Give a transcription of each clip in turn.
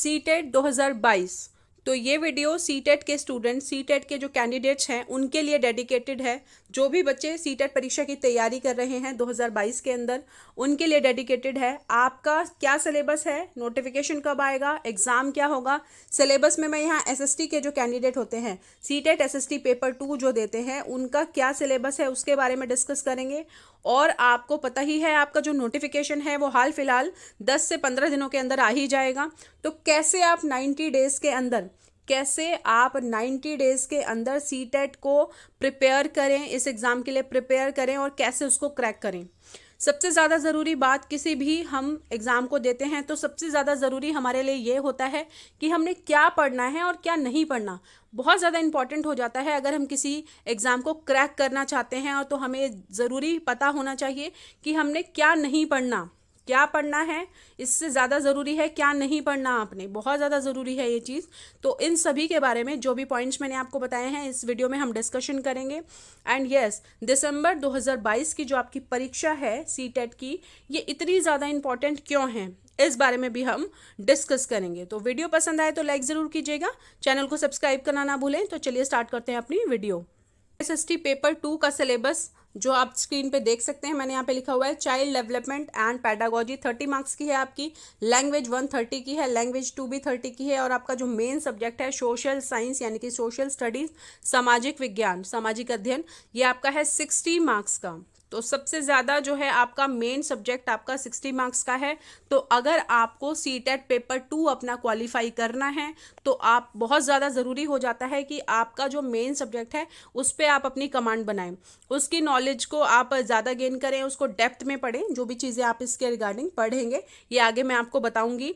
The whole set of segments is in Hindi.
सीटेट 2022 तो ये वीडियो सी e के स्टूडेंट सी e के जो कैंडिडेट्स हैं उनके लिए डेडिकेटेड है जो भी बच्चे सी e परीक्षा की तैयारी कर रहे हैं 2022 के अंदर उनके लिए डेडिकेटेड है आपका क्या सिलेबस है नोटिफिकेशन कब आएगा एग्ज़ाम क्या होगा सिलेबस में मैं यहाँ एस के जो कैंडिडेट होते हैं CTET S paper two जो देते हैं उनका क्या सिलेबस है उसके बारे में डिस्कस करेंगे और आपको पता ही है आपका जो नोटिफिकेशन है वो हाल फिलहाल 10 से 15 दिनों के अंदर आ ही जाएगा तो कैसे आप 90 डेज़ के अंदर कैसे आप 90 डेज़ के अंदर सी टेट e को प्रिपेयर करें इस एग्ज़ाम के लिए प्रिपेयर करें और कैसे उसको क्रैक करें सबसे ज़्यादा ज़रूरी बात किसी भी हम एग्ज़ाम को देते हैं तो सबसे ज़्यादा ज़रूरी हमारे लिए ये होता है कि हमने क्या पढ़ना है और क्या नहीं पढ़ना बहुत ज़्यादा इंपॉर्टेंट हो जाता है अगर हम किसी एग्ज़ाम को क्रैक करना चाहते हैं और तो हमें ज़रूरी पता होना चाहिए कि हमने क्या नहीं पढ़ना क्या पढ़ना है इससे ज़्यादा ज़रूरी है क्या नहीं पढ़ना आपने बहुत ज़्यादा ज़रूरी है ये चीज़ तो इन सभी के बारे में जो भी पॉइंट्स मैंने आपको बताए हैं इस वीडियो में हम डिस्कशन करेंगे एंड यस दिसंबर 2022 की जो आपकी परीक्षा है सी e की ये इतनी ज़्यादा इंपॉर्टेंट क्यों है इस बारे में भी हम डिस्कस करेंगे तो वीडियो पसंद आए तो लाइक ज़रूर कीजिएगा चैनल को सब्सक्राइब करना ना भूलें तो चलिए स्टार्ट करते हैं अपनी video S S T paper two का सिलेबस जो आप स्क्रीन पे देख सकते हैं मैंने यहाँ पे लिखा हुआ है child development and pedagogy thirty marks की है आपकी लैंग्वेज वन थर्टी की है लैंग्वेज टू भी थर्टी की है और आपका जो मेन सब्जेक्ट है सोशल साइंस यानी कि सोशल स्टडीज सामाजिक विज्ञान सामाजिक अध्ययन ये आपका है सिक्सटी मार्क्स का तो सबसे ज़्यादा जो है आपका मेन सब्जेक्ट आपका सिक्सटी मार्क्स का है तो अगर आपको सी टेट पेपर टू अपना क्वालिफाई करना है तो आप बहुत ज़्यादा ज़रूरी हो जाता है कि आपका जो मेन सब्जेक्ट है उस पर आप अपनी कमांड बनाएं उसकी नॉलेज को आप ज़्यादा गेन करें उसको डेप्थ में पढ़ें जो भी चीज़ें आप इसके रिगार्डिंग पढ़ेंगे ये आगे मैं आपको बताऊँगी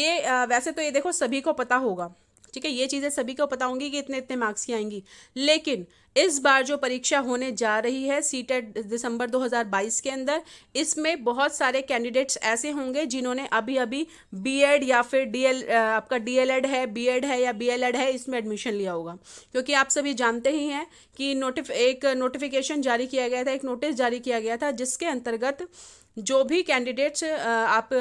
ये वैसे तो ये देखो सभी को पता होगा ठीक है ये चीज़ें सभी को पता होंगी कि इतने इतने मार्क्स की आएंगी लेकिन इस बार जो परीक्षा होने जा रही है सीटेट दिसंबर 2022 के अंदर इसमें बहुत सारे कैंडिडेट्स ऐसे होंगे जिन्होंने अभी अभी बीएड या फिर डीएल आपका डीएलएड है बीएड है या बीएलएड है इसमें एडमिशन लिया होगा क्योंकि आप सभी जानते ही हैं कि नोटिफ एक नोटिफिकेशन जारी किया गया था एक नोटिस जारी किया गया था जिसके अंतर्गत जो भी कैंडिडेट्स आप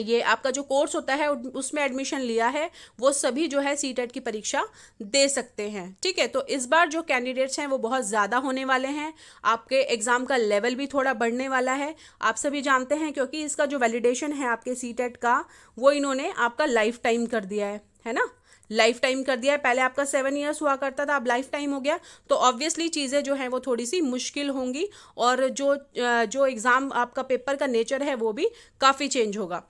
ये आपका जो कोर्स होता है उसमें एडमिशन लिया है वो सभी जो है सी e की परीक्षा दे सकते हैं ठीक है तो इस बार जो कैंडिडेट्स हैं वो बहुत ज़्यादा होने वाले हैं आपके एग्ज़ाम का लेवल भी थोड़ा बढ़ने वाला है आप सभी जानते हैं क्योंकि इसका जो वैलिडेशन है आपके सी e का वो इन्होंने आपका लाइफ टाइम कर दिया है है ना लाइफ टाइम कर दिया है पहले आपका सेवन ईयर्स हुआ करता था अब लाइफ टाइम हो गया तो ऑब्वियसली चीज़ें जो हैं वो थोड़ी सी मुश्किल होंगी और जो जो एग्ज़ाम आपका पेपर का नेचर है वो भी काफ़ी चेंज होगा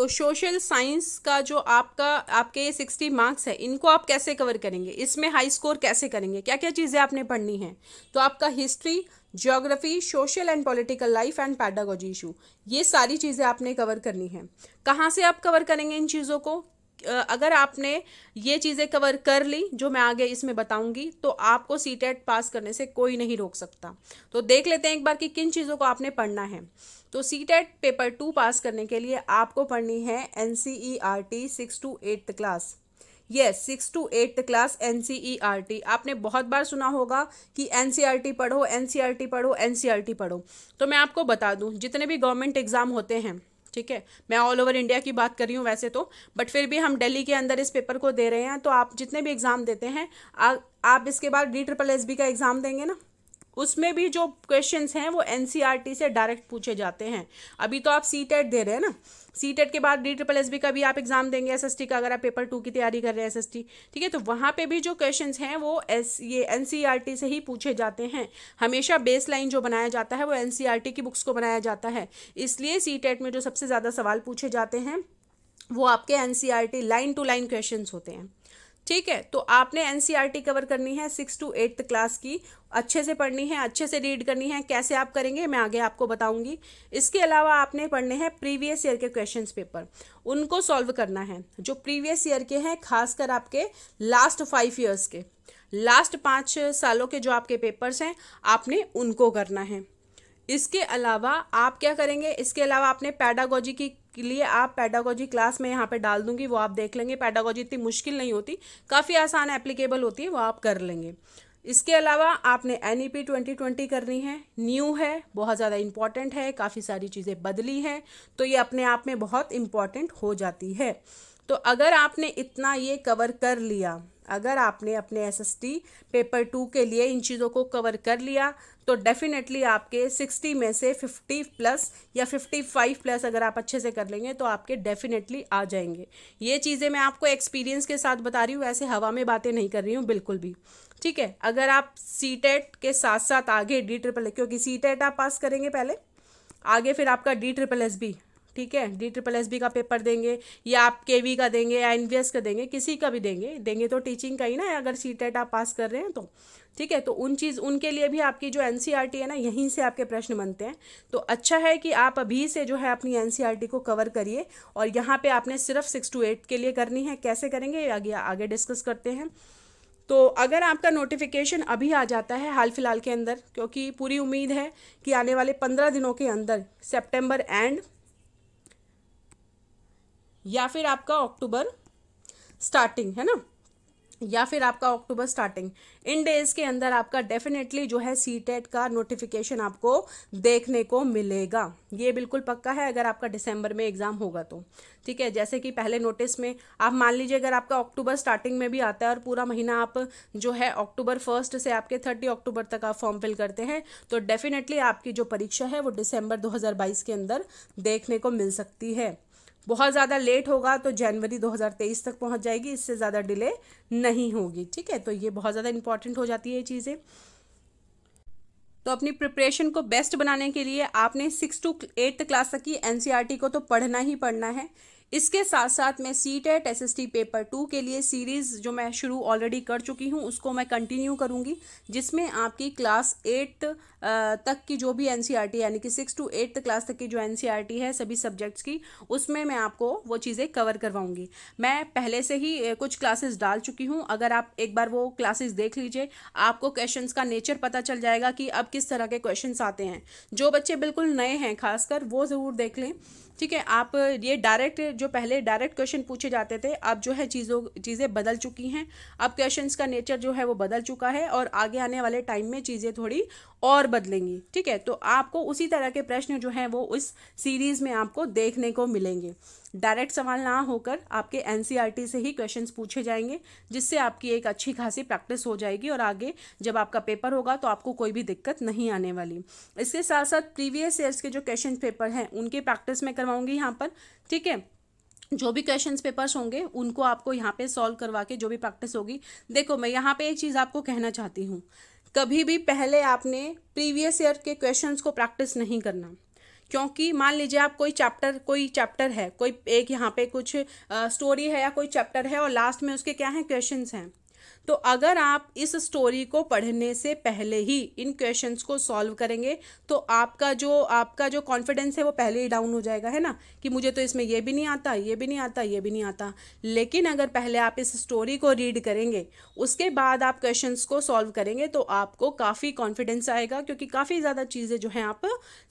तो सोशल साइंस का जो आपका आपके ये सिक्सटी मार्क्स है इनको आप कैसे कवर करेंगे इसमें हाई स्कोर कैसे करेंगे क्या क्या चीज़ें आपने पढ़नी हैं तो आपका history geography social and political life and pedagogy issue ये सारी चीज़ें आपने कवर करनी है कहाँ से आप कवर करेंगे इन चीज़ों को अगर आपने ये चीज़ें कवर कर ली जो मैं आगे इसमें बताऊंगी तो आपको सी टेट पास करने से कोई नहीं रोक सकता तो देख लेते हैं एक बार कि किन चीज़ों को आपने पढ़ना है तो CTET paper two pass करने के लिए आपको पढ़नी है N C E R T six to eighth class yes six to eighth class N C E R T आपने बहुत बार सुना होगा कि एन सी आर टी पढ़ो एन सी आर टी पढ़ो एन सी आर टी पढ़ो तो मैं आपको बता दूं जितने भी गवर्नमेंट एग्ज़ाम होते हैं ठीक है मैं ऑल ओवर इंडिया की बात कर रही हूँ वैसे तो बट फिर भी हम दिल्ली के अंदर इस पेपर को दे रहे हैं तो आप जितने भी एग्ज़ाम देते हैं आ, आप इसके बाद डी ट्रिपल एस बी का एग्ज़ाम देंगे ना उसमें भी जो क्वेश्चंस हैं वो एनसीईआरटी e से डायरेक्ट पूछे जाते हैं अभी तो आप सी टेट e दे रहे हैं ना सी टेट e के बाद डी ट्रिपल एस बी का भी आप एग्जाम देंगे एस एस टी का अगर आप पेपर टू की तैयारी कर रहे हैं एस एस टी ठीक है तो वहाँ पे भी जो क्वेश्चन हैं वो एस ये एन सी आर टी से ही पूछे जाते हैं हमेशा बेस लाइन जो बनाया जाता है वो एन सी आर टी की बुक्स को बनाया जाता है इसलिए सी टेट e में जो सबसे ज़्यादा सवाल पूछे जाते हैं वो आपके N C R T line to line question होते हैं ठीक है तो आपने एनसीईआरटी कवर e करनी है सिक्स टू एट्थ क्लास की अच्छे से पढ़नी है अच्छे से रीड करनी है कैसे आप करेंगे मैं आगे आपको बताऊंगी इसके अलावा आपने पढ़ने हैं प्रीवियस ईयर के क्वेश्चन पेपर उनको सॉल्व करना है जो प्रीवियस ईयर के हैं खासकर आपके लास्ट फाइव ईयर्स के लास्ट पाँच सालों के जो आपके पेपर्स हैं आपने उनको करना है इसके अलावा आप क्या करेंगे इसके अलावा आपने पैडागोजी की के लिए आप पैडागोजी क्लास में यहाँ पे डाल दूंगी वो आप देख लेंगे पैडागोजी इतनी मुश्किल नहीं होती काफ़ी आसान एप्लीकेबल होती है वो आप कर लेंगे इसके अलावा आपने N E P twenty twenty करनी है न्यू है बहुत ज़्यादा इंपॉर्टेंट है काफ़ी सारी चीज़ें बदली हैं तो ये अपने आप में बहुत इम्पॉर्टेंट हो जाती है तो अगर आपने इतना ये कवर कर लिया अगर आपने अपने एसएसटी पेपर टू के लिए इन चीज़ों को कवर कर लिया तो डेफिनेटली आपके सिक्सटी में से फिफ्टी प्लस या फिफ्टी फाइव प्लस अगर आप अच्छे से कर लेंगे तो आपके डेफिनेटली आ जाएंगे ये चीज़ें मैं आपको एक्सपीरियंस के साथ बता रही हूँ ऐसे हवा में बातें नहीं कर रही हूँ बिल्कुल भी ठीक है अगर आप सी टेट e के साथ साथ आगे डी ट्रिपल क्योंकि सी टेट e आप पास करेंगे पहले आगे फिर आपका डी ट्रिपल एस भी ठीक है डी ट्रिपल एस बी का पेपर देंगे या आप के वी का देंगे या एन एस का देंगे किसी का भी देंगे देंगे तो टीचिंग का ही ना अगर सी टेट e आप पास कर रहे हैं तो ठीक है तो उन चीज़ उनके लिए भी आपकी जो एन सी आर टी है ना यहीं से आपके प्रश्न बनते हैं तो अच्छा है कि आप अभी से जो है अपनी एन सी आर टी को कवर करिए और यहाँ पर आपने सिर्फ सिक्स टू एट के लिए करनी है कैसे करेंगे आगे आगे डिस्कस करते हैं तो अगर आपका नोटिफिकेशन अभी आ जाता है हाल फिलहाल के अंदर क्योंकि पूरी उम्मीद है कि आने वाले पंद्रह दिनों के अंदर सेप्टेम्बर एंड या फिर आपका अक्टूबर स्टार्टिंग है ना या फिर आपका अक्टूबर स्टार्टिंग इन डेज़ के अंदर आपका डेफिनेटली जो है सी टेट e का नोटिफिकेशन आपको देखने को मिलेगा ये बिल्कुल पक्का है अगर आपका दिसंबर में एग्ज़ाम होगा तो ठीक है जैसे कि पहले नोटिस में आप मान लीजिए अगर आपका अक्टूबर स्टार्टिंग में भी आता है और पूरा महीना आप जो है अक्टूबर फर्स्ट से आपके थर्टी अक्टूबर तक आप फॉर्म फिल करते हैं तो डेफिनेटली आपकी जो परीक्षा है वो डिसम्बर दो के अंदर देखने को मिल सकती है बहुत ज़्यादा लेट होगा तो जनवरी 2023 तक पहुंच जाएगी इससे ज़्यादा डिले नहीं होगी ठीक है तो ये बहुत ज़्यादा इंपॉर्टेंट हो जाती है ये चीज़ें तो अपनी प्रिपरेशन को बेस्ट बनाने के लिए आपने सिक्स टू एट्थ क्लास तक की एनसीईआरटी e को तो पढ़ना ही पढ़ना है इसके साथ साथ मैं CTET S S T paper two के लिए सीरीज़ जो मैं शुरू ऑलरेडी कर चुकी हूँ उसको मैं कंटिन्यू करूँगी जिसमें आपकी क्लास एट तक की जो भी एन सी आर टी यानी कि सिक्स टू एट्थ क्लास तक की जो एन सी आर टी है सभी सब्जेक्ट्स की उसमें मैं आपको वो चीज़ें कवर करवाऊँगी मैं पहले से ही कुछ क्लासेस डाल चुकी हूँ अगर आप एक बार वो क्लासेस देख लीजिए आपको क्वेश्चन का नेचर पता चल जाएगा कि अब किस तरह के क्वेश्चन आते हैं जो बच्चे बिल्कुल नए हैं खासकर वो ज़रूर देख लें ठीक है आप ये डायरेक्ट जो पहले डायरेक्ट क्वेश्चन पूछे जाते थे अब जो है चीज़ों चीज़ें बदल चुकी हैं अब क्वेश्चन का नेचर जो है वो बदल चुका है और आगे आने वाले टाइम में चीज़ें थोड़ी और बदलेंगी ठीक है तो आपको उसी तरह के प्रश्न जो हैं वो इस सीरीज़ में आपको देखने को मिलेंगे डायरेक्ट सवाल ना होकर आपके एन e से ही क्वेश्चन पूछे जाएंगे जिससे आपकी एक अच्छी खासी प्रैक्टिस हो जाएगी और आगे जब आपका पेपर होगा तो आपको कोई भी दिक्कत नहीं आने वाली इसके साथ साथ प्रीवियस ईयर्स के जो क्वेश्चन पेपर हैं उनकी प्रैक्टिस मैं करवाऊंगी यहाँ पर ठीक है जो भी क्वेश्चन पेपर्स होंगे उनको आपको यहाँ पे सॉल्व करवा के जो भी प्रैक्टिस होगी देखो मैं यहाँ पे एक चीज़ आपको कहना चाहती हूँ कभी भी पहले आपने प्रीवियस ईयर के क्वेश्चंस को प्रैक्टिस नहीं करना क्योंकि मान लीजिए आप कोई चैप्टर कोई चैप्टर है कोई एक यहाँ पे कुछ स्टोरी है या कोई चैप्टर है और लास्ट में उसके क्या हैं क्वेश्चंस हैं तो अगर आप इस स्टोरी को पढ़ने से पहले ही इन क्वेश्चंस को सॉल्व करेंगे तो आपका जो आपका जो कॉन्फिडेंस है वो पहले ही डाउन हो जाएगा है ना कि मुझे तो इसमें ये भी नहीं आता ये भी नहीं आता ये भी नहीं आता लेकिन अगर पहले आप इस स्टोरी को रीड करेंगे उसके बाद आप क्वेश्चन को सॉल्व करेंगे तो आपको काफ़ी कॉन्फिडेंस आएगा क्योंकि काफ़ी ज़्यादा चीज़ें जो हैं आप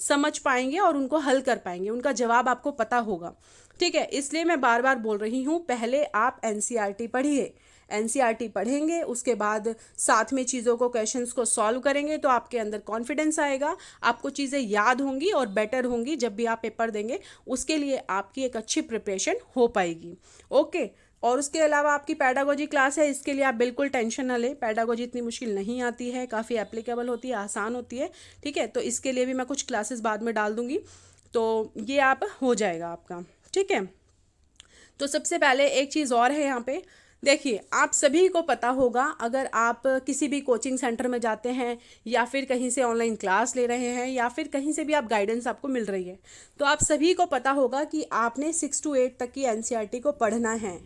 समझ पाएंगे और उनको हल कर पाएंगे उनका जवाब आपको पता होगा ठीक है इसलिए मैं बार बार बोल रही हूँ पहले आप एन e पढ़िए एन पढ़ेंगे उसके बाद साथ में चीज़ों को क्वेश्चन को सॉल्व करेंगे तो आपके अंदर कॉन्फिडेंस आएगा आपको चीज़ें याद होंगी और बेटर होंगी जब भी आप पेपर देंगे उसके लिए आपकी एक अच्छी प्रिपरेशन हो पाएगी ओके और उसके अलावा आपकी पैडागोजी क्लास है इसके लिए आप बिल्कुल टेंशन ना लें पैडागोजी इतनी मुश्किल नहीं आती है काफ़ी एप्लीकेबल होती है आसान होती है ठीक है तो इसके लिए भी मैं कुछ क्लासेस बाद में डाल दूँगी तो ये आप हो जाएगा आपका ठीक है तो सबसे पहले एक चीज़ और है यहाँ पे देखिए आप सभी को पता होगा अगर आप किसी भी कोचिंग सेंटर में जाते हैं या फिर कहीं से ऑनलाइन क्लास ले रहे हैं या फिर कहीं से भी आप गाइडेंस आपको मिल रही है तो आप सभी को पता होगा कि आपने सिक्स टू एट तक की एन e को पढ़ना है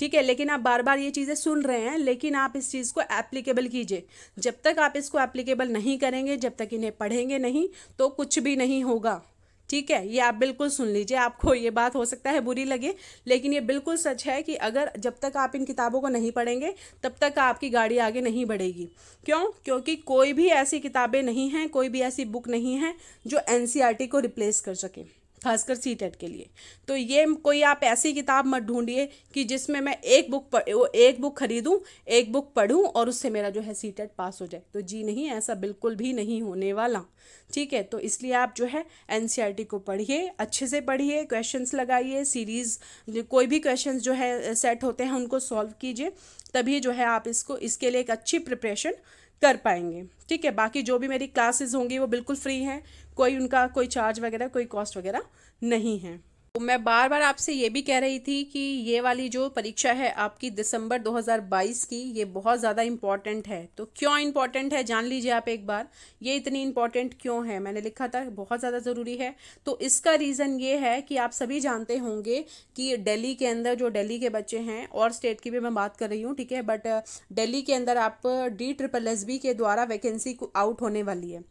ठीक है लेकिन आप बार बार ये चीज़ें सुन रहे हैं लेकिन आप इस चीज़ को एप्लीकेबल कीजिए जब तक आप इसको एप्लीकेबल नहीं करेंगे जब तक इन्हें पढ़ेंगे नहीं तो कुछ भी नहीं होगा ठीक है ये आप बिल्कुल सुन लीजिए आपको ये बात हो सकता है बुरी लगे लेकिन ये बिल्कुल सच है कि अगर जब तक आप इन किताबों को नहीं पढ़ेंगे तब तक आपकी गाड़ी आगे नहीं बढ़ेगी क्यों क्योंकि कोई भी ऐसी किताबें नहीं हैं कोई भी ऐसी बुक नहीं है जो एन e को रिप्लेस कर सके खासकर सी टेट e के लिए तो ये कोई आप ऐसी किताब मत ढूंढिए कि जिसमें मैं एक बुक एक बुक खरीदूं एक बुक पढूं और उससे मेरा जो है सी टेट e पास हो जाए तो जी नहीं ऐसा बिल्कुल भी नहीं होने वाला ठीक है तो इसलिए आप जो है एन e को पढ़िए अच्छे से पढ़िए क्वेश्चन लगाइए सीरीज़ कोई भी क्वेश्चन जो है सेट होते हैं उनको सॉल्व कीजिए तभी जो है आप इसको इसके लिए एक अच्छी प्रिपरेशन कर पाएंगे ठीक है बाकी जो भी मेरी क्लासेस होंगी वो बिल्कुल फ्री हैं कोई उनका कोई चार्ज वगैरह कोई कॉस्ट वगैरह नहीं है तो मैं बार बार आपसे ये भी कह रही थी कि ये वाली जो परीक्षा है आपकी दिसंबर 2022 की ये बहुत ज़्यादा इम्पॉर्टेंट है तो क्यों इम्पॉर्टेंट है जान लीजिए आप एक बार ये इतनी इम्पॉर्टेंट क्यों है मैंने लिखा था बहुत ज़्यादा ज़रूरी है तो इसका रीज़न ये है कि आप सभी जानते होंगे कि डेली के अंदर जो डेली के बच्चे हैं और स्टेट की भी मैं बात कर रही हूँ ठीक है बट डेली के अंदर आप डी ट्रिपल एस बी के द्वारा वैकेंसी आउट होने वाली है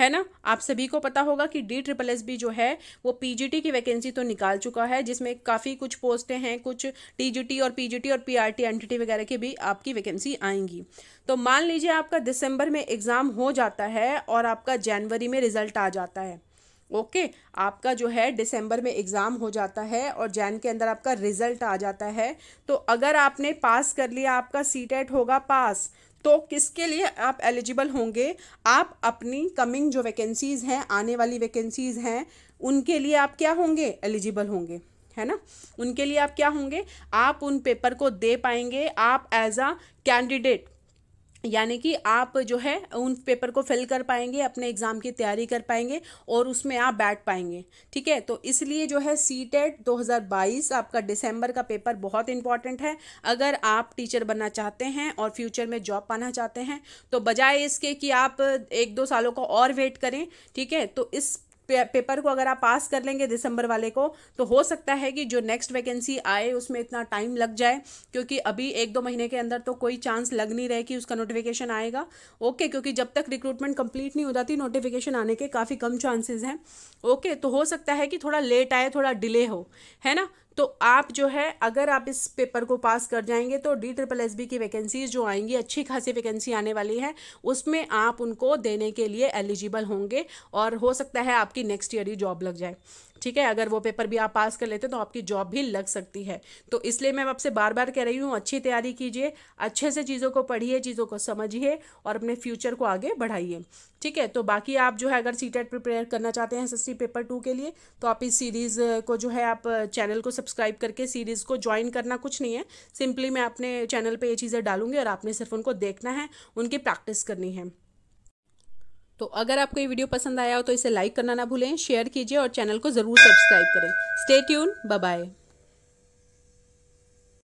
है ना आप सभी को पता होगा कि डी ट्रिपल एस बी जो है वो पीजीटी की वैकेंसी तो निकाल चुका है जिसमें काफ़ी कुछ पोस्टें हैं कुछ टीजीटी और पीजीटी और पीआरटी एंटिटी वगैरह की भी आपकी वैकेंसी आएंगी तो मान लीजिए आपका दिसंबर में एग्ज़ाम हो जाता है और आपका जनवरी में रिजल्ट आ जाता है ओके okay, आपका जो है दिसंबर में एग्ज़ाम हो जाता है और जैन के अंदर आपका रिजल्ट आ जाता है तो अगर आपने पास कर लिया आपका सी e होगा पास तो किसके लिए आप एलिजिबल होंगे आप अपनी कमिंग जो वैकेंसीज़ हैं आने वाली वैकेंसीज़ हैं उनके लिए आप क्या होंगे एलिजिबल होंगे है ना उनके लिए आप क्या होंगे आप उन पेपर को दे पाएंगे आप एज अ कैंडिडेट यानी कि आप जो है उन पेपर को फिल कर पाएंगे अपने एग्ज़ाम की तैयारी कर पाएंगे और उसमें आप बैठ पाएंगे ठीक है तो इसलिए जो है सी टेट e दो आपका दिसंबर का पेपर बहुत इंपॉर्टेंट है अगर आप टीचर बनना चाहते हैं और फ्यूचर में जॉब पाना चाहते हैं तो बजाय इसके कि आप एक दो सालों का और वेट करें ठीक है तो इस पे, पेपर को अगर आप पास कर लेंगे दिसंबर वाले को तो हो सकता है कि जो नेक्स्ट वैकेंसी आए उसमें इतना टाइम लग जाए क्योंकि अभी एक दो महीने के अंदर तो कोई चांस लग नहीं रहे कि उसका नोटिफिकेशन आएगा ओके क्योंकि जब तक रिक्रूटमेंट कंप्लीट नहीं हो जाती नोटिफिकेशन आने के काफ़ी कम चांसेज हैं ओके तो हो सकता है कि थोड़ा लेट आए थोड़ा डिले हो है ना तो आप जो है अगर आप इस पेपर को पास कर जाएंगे तो डी ट्रिपल एस बी की वैकेंसीज जो आएंगी अच्छी खासी वैकेंसी आने वाली है उसमें आप उनको देने के लिए एलिजिबल होंगे और हो सकता है आपकी नेक्स्ट ईयर ही जॉब लग जाए ठीक है अगर वो पेपर भी आप पास कर लेते तो आपकी जॉब भी लग सकती है तो इसलिए मैं आपसे बार बार कह रही हूँ अच्छी तैयारी कीजिए अच्छे से चीज़ों को पढ़िए चीज़ों को समझिए और अपने फ्यूचर को आगे बढ़ाइए ठीक है तो बाकी आप जो है अगर सी टेट प्रिपेयर करना चाहते हैं एस पेपर टू के लिए तो आप इस सीरीज़ को जो है आप चैनल को सब्सक्राइब करके सीरीज़ को ज्वाइन करना कुछ नहीं है सिंपली मैं अपने चैनल पर ये चीज़ें डालूंगी और आपने सिर्फ उनको देखना है उनकी प्रैक्टिस करनी है तो अगर आपको ये वीडियो पसंद आया हो तो इसे लाइक करना ना भूलें शेयर कीजिए और चैनल को ज़रूर सब्सक्राइब करें स्टे ट्यून बाय